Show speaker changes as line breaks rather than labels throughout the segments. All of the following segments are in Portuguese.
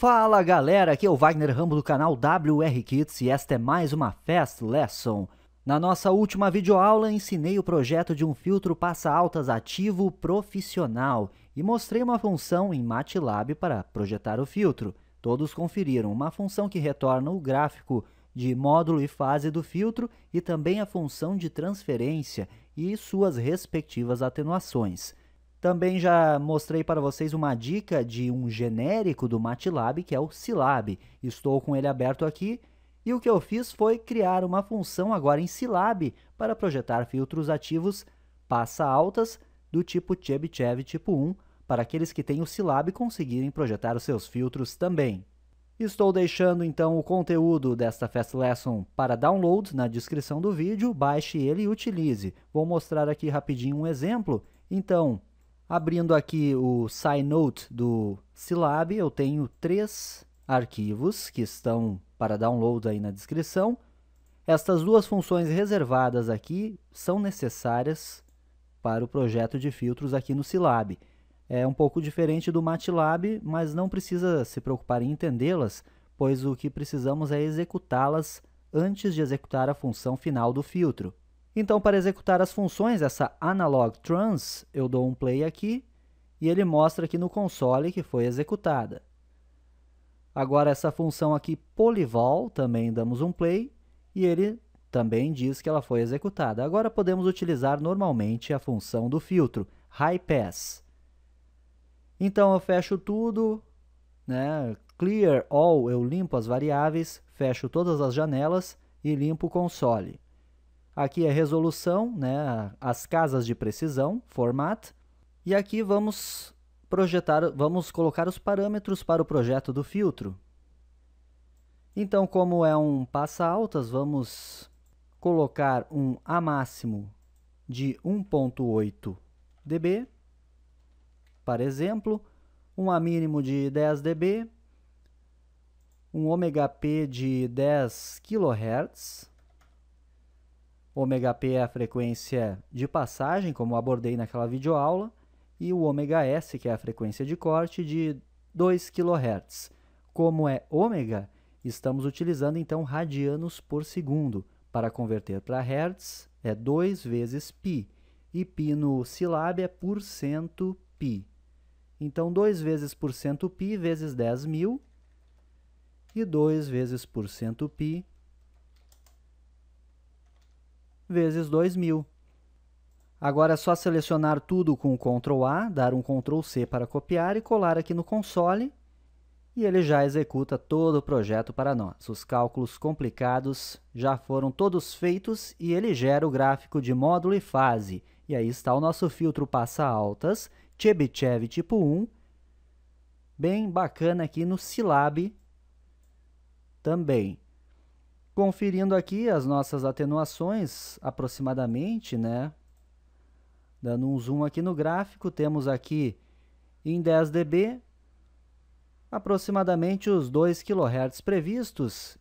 Fala galera, aqui é o Wagner Rambo do canal WR Kids e esta é mais uma Fast Lesson. Na nossa última videoaula ensinei o projeto de um filtro passa-altas ativo profissional e mostrei uma função em MATLAB para projetar o filtro. Todos conferiram uma função que retorna o gráfico de módulo e fase do filtro e também a função de transferência e suas respectivas atenuações. Também já mostrei para vocês uma dica de um genérico do MATLAB, que é o Silab. Estou com ele aberto aqui e o que eu fiz foi criar uma função agora em Silab para projetar filtros ativos passa altas do tipo Chebyshev tipo 1 para aqueles que têm o Silab conseguirem projetar os seus filtros também. Estou deixando então o conteúdo desta Fast Lesson para download na descrição do vídeo, baixe ele e utilize. Vou mostrar aqui rapidinho um exemplo. Então, Abrindo aqui o SciNote do Silab, eu tenho três arquivos que estão para download aí na descrição. Estas duas funções reservadas aqui são necessárias para o projeto de filtros aqui no Silab. É um pouco diferente do MATLAB, mas não precisa se preocupar em entendê-las, pois o que precisamos é executá-las antes de executar a função final do filtro. Então, para executar as funções, essa analog trans, eu dou um play aqui e ele mostra aqui no console que foi executada. Agora, essa função aqui polyval também damos um play e ele também diz que ela foi executada. Agora, podemos utilizar normalmente a função do filtro, high pass. Então, eu fecho tudo, né? clear all, eu limpo as variáveis, fecho todas as janelas e limpo o console. Aqui é resolução, né, as casas de precisão, format. E aqui vamos projetar, vamos colocar os parâmetros para o projeto do filtro. Então, como é um passa altas, vamos colocar um A máximo de 1.8 dB, para exemplo, um A mínimo de 10 dB, um ômega P de 10 kHz, ômega P é a frequência de passagem, como abordei naquela videoaula, e o ômega S, que é a frequência de corte, de 2 kHz. Como é ômega, estamos utilizando então radianos por segundo. Para converter para Hertz, é 2 vezes π, e π no silábio é por cento π. Então, 2 vezes por cento π vezes 10 mil, e 2 vezes por cento π vezes 2000. Agora é só selecionar tudo com Ctrl A, dar um Ctrl C para copiar e colar aqui no console e ele já executa todo o projeto para nós. Os cálculos complicados já foram todos feitos e ele gera o gráfico de módulo e fase. E aí está o nosso filtro passa altas, Chebyshev tipo 1, bem bacana aqui no Silab também. Conferindo aqui as nossas atenuações, aproximadamente, né? Dando um zoom aqui no gráfico, temos aqui em 10 dB aproximadamente os 2 kHz previstos.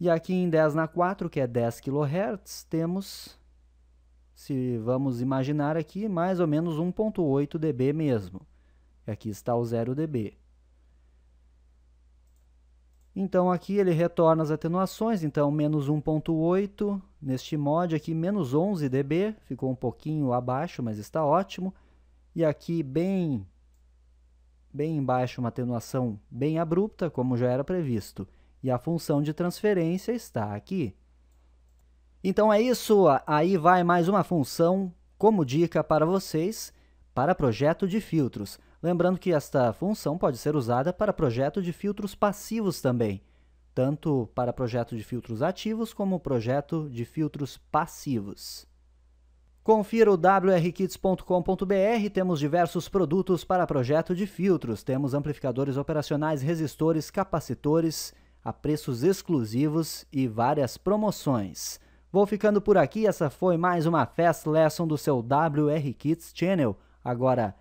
E aqui em 10 na 4, que é 10 kHz, temos, se vamos imaginar aqui, mais ou menos 1.8 dB mesmo. E aqui está o 0 dB. Então aqui ele retorna as atenuações, então menos 1.8 neste mod aqui, menos 11 dB, ficou um pouquinho abaixo, mas está ótimo. E aqui bem, bem embaixo uma atenuação bem abrupta, como já era previsto. E a função de transferência está aqui. Então é isso, aí vai mais uma função como dica para vocês para projeto de filtros. Lembrando que esta função pode ser usada para projeto de filtros passivos também, tanto para projeto de filtros ativos como projeto de filtros passivos. Confira o wrkits.com.br, temos diversos produtos para projeto de filtros, temos amplificadores operacionais, resistores, capacitores a preços exclusivos e várias promoções. Vou ficando por aqui, essa foi mais uma Fast Lesson do seu WR Kits Channel. Agora,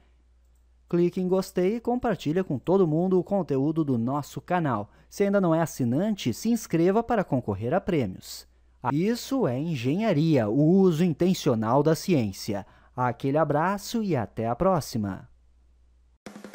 clique em gostei e compartilha com todo mundo o conteúdo do nosso canal. Se ainda não é assinante, se inscreva para concorrer a prêmios. Ah, isso é engenharia, o uso intencional da ciência. Aquele abraço e até a próxima!